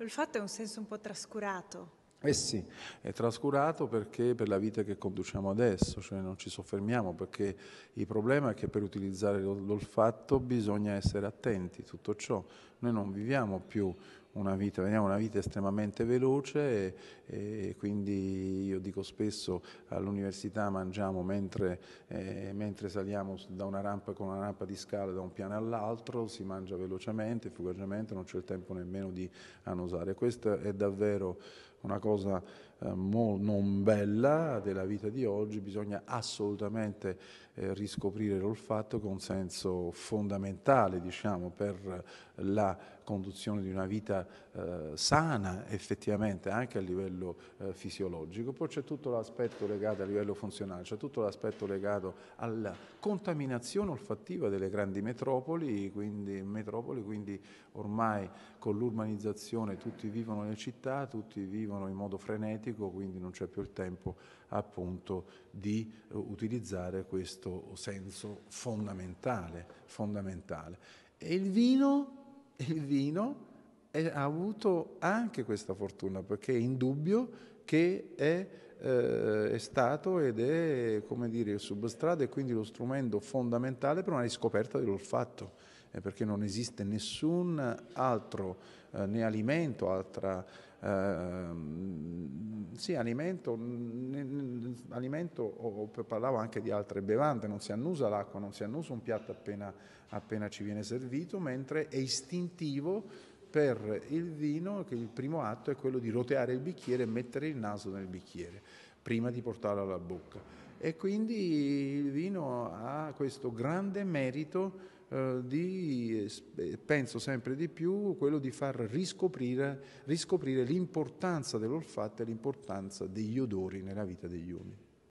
L'olfatto è un senso un po' trascurato. Eh sì, è trascurato perché per la vita che conduciamo adesso, cioè non ci soffermiamo perché il problema è che per utilizzare l'olfatto bisogna essere attenti, tutto ciò. Noi non viviamo più una vita, veniamo una vita estremamente veloce e, e quindi io dico spesso all'università mangiamo mentre, eh, mentre saliamo da una rampa con una rampa di scale da un piano all'altro, si mangia velocemente, fugacemente, non c'è il tempo nemmeno di annusare. Questo è davvero una cosa eh, non bella della vita di oggi, bisogna assolutamente eh, riscoprire l'olfatto che è un senso fondamentale diciamo, per la conduzione di una vita eh, sana effettivamente anche a livello eh, fisiologico. Poi c'è tutto l'aspetto legato a livello funzionale, c'è tutto l'aspetto legato alla contaminazione olfattiva delle grandi metropoli, quindi, metropoli, quindi ormai con l'urbanizzazione tutti vivono nelle città, tutti vivono vivono in modo frenetico, quindi non c'è più il tempo appunto di eh, utilizzare questo senso fondamentale. fondamentale. E il vino, il vino è, ha avuto anche questa fortuna, perché è indubbio che è, eh, è, stato ed è, come dire, il substrato e quindi lo strumento fondamentale per una riscoperta dell'olfatto eh, perché non esiste nessun altro eh, né alimento, altra, eh, sì, alimento, né, alimento o, o, parlavo anche di altre bevande, non si annusa l'acqua, non si annusa un piatto appena, appena ci viene servito, mentre è istintivo per il vino che il primo atto è quello di roteare il bicchiere e mettere il naso nel bicchiere prima di portarlo alla bocca e quindi il vino ha questo grande merito eh, di, eh, penso sempre di più, quello di far riscoprire, riscoprire l'importanza dell'olfatto e l'importanza degli odori nella vita degli uomini.